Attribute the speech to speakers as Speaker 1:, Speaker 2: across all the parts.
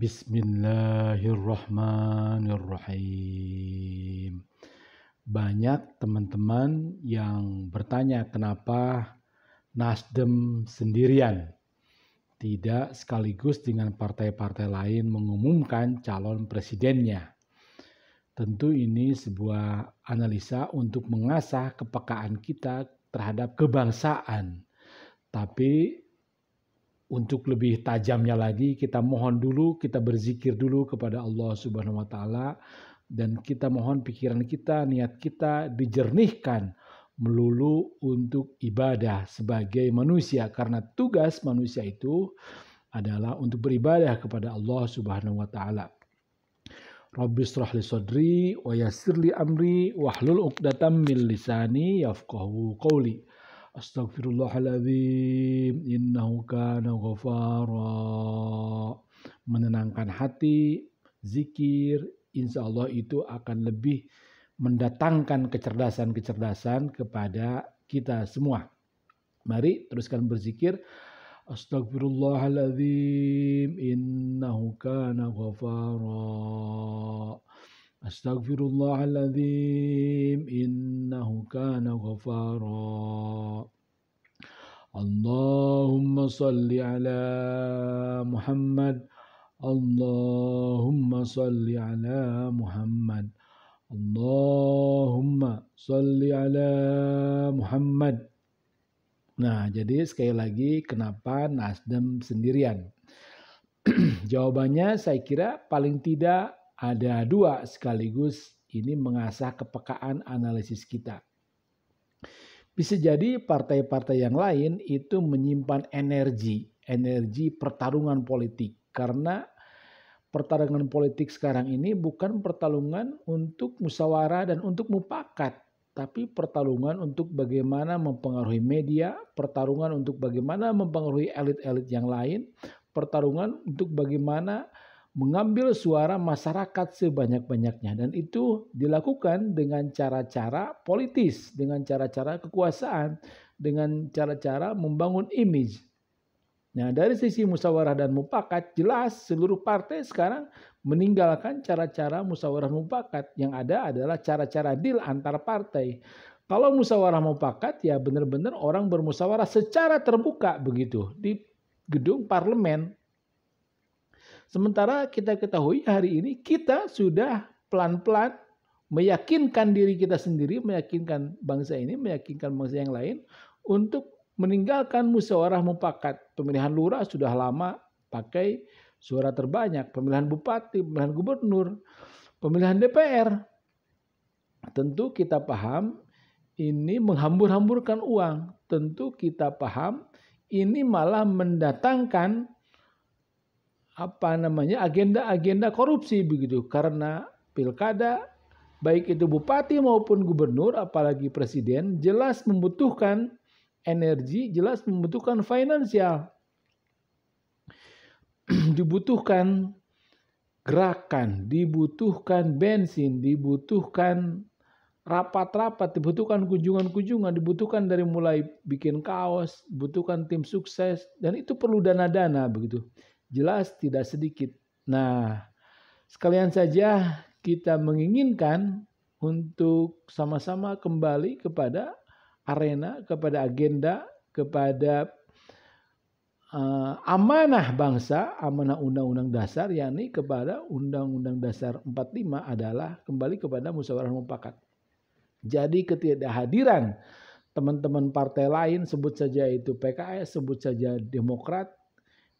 Speaker 1: Bismillahirrahmanirrahim. Banyak teman-teman yang bertanya kenapa Nasdem sendirian tidak sekaligus dengan partai-partai lain mengumumkan calon presidennya. Tentu ini sebuah analisa untuk mengasah kepekaan kita terhadap kebangsaan. Tapi untuk lebih tajamnya lagi, kita mohon dulu, kita berzikir dulu kepada Allah Subhanahu wa Ta'ala, dan kita mohon pikiran kita, niat kita dijernihkan melulu untuk ibadah sebagai manusia, karena tugas manusia itu adalah untuk beribadah kepada Allah Subhanahu wa Ta'ala. Rabbi israh amri wahlul 'uqdatam lisani yafqahu qawli. Astagfirullahaladzim, innahu kana ghafara. Menenangkan hati, zikir, insya Allah itu akan lebih mendatangkan kecerdasan-kecerdasan kepada kita semua. Mari teruskan berzikir. Astagfirullahaladzim, innahu kana ghafara. Astaghfirullahaladzim innahu kana ghafara. Allahumma salli ala Muhammad. Allahumma salli ala Muhammad. Allahumma salli ala Muhammad. Nah, jadi sekali lagi kenapa Nasdem sendirian? Jawabannya saya kira paling tidak ada dua sekaligus ini mengasah kepekaan analisis kita. Bisa jadi partai-partai yang lain itu menyimpan energi, energi pertarungan politik karena pertarungan politik sekarang ini bukan pertarungan untuk musyawarah dan untuk mupakat, tapi pertarungan untuk bagaimana mempengaruhi media, pertarungan untuk bagaimana mempengaruhi elit-elit yang lain, pertarungan untuk bagaimana mengambil suara masyarakat sebanyak-banyaknya dan itu dilakukan dengan cara-cara politis, dengan cara-cara kekuasaan, dengan cara-cara membangun image. Nah, dari sisi musyawarah dan mufakat jelas seluruh partai sekarang meninggalkan cara-cara musyawarah mufakat yang ada adalah cara-cara deal antar partai. Kalau musyawarah mufakat ya benar-benar orang bermusyawarah secara terbuka begitu di gedung parlemen Sementara kita ketahui hari ini kita sudah pelan-pelan meyakinkan diri kita sendiri, meyakinkan bangsa ini, meyakinkan bangsa yang lain untuk meninggalkan musyawarah mufakat. Pemilihan lurah sudah lama pakai suara terbanyak, pemilihan bupati, pemilihan gubernur, pemilihan DPR. Tentu kita paham ini menghambur-hamburkan uang. Tentu kita paham ini malah mendatangkan apa namanya agenda-agenda korupsi begitu karena pilkada baik itu bupati maupun gubernur apalagi presiden jelas membutuhkan energi jelas membutuhkan finansial dibutuhkan gerakan dibutuhkan bensin dibutuhkan rapat-rapat dibutuhkan kunjungan-kunjungan dibutuhkan dari mulai bikin kaos butuhkan tim sukses dan itu perlu dana-dana begitu jelas tidak sedikit. Nah, sekalian saja kita menginginkan untuk sama-sama kembali kepada arena, kepada agenda, kepada uh, amanah bangsa, amanah undang-undang dasar, yakni kepada undang-undang dasar 45 adalah kembali kepada musyawarah mufakat. Jadi ketidakhadiran teman-teman partai lain, sebut saja itu PKS, sebut saja Demokrat,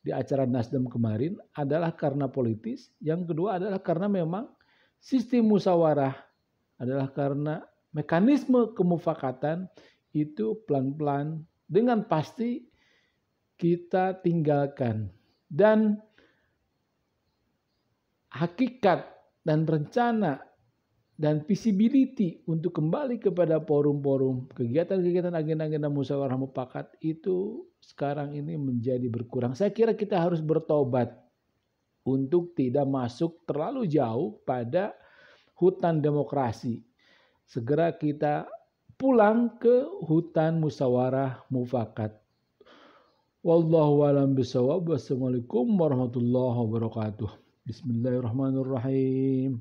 Speaker 1: di acara Nasdem kemarin adalah karena politis, yang kedua adalah karena memang sistem musyawarah adalah karena mekanisme kemufakatan itu pelan-pelan dengan pasti kita tinggalkan dan hakikat dan rencana dan visibility untuk kembali kepada forum-forum kegiatan-kegiatan agenda-agenda musyawarah mufakat itu sekarang ini menjadi berkurang. Saya kira kita harus bertobat untuk tidak masuk terlalu jauh pada hutan demokrasi. Segera kita pulang ke hutan musyawarah mufakat. Wallahu a'lam bisawab. Wassalamualaikum warahmatullahi wabarakatuh. Bismillahirrahmanirrahim.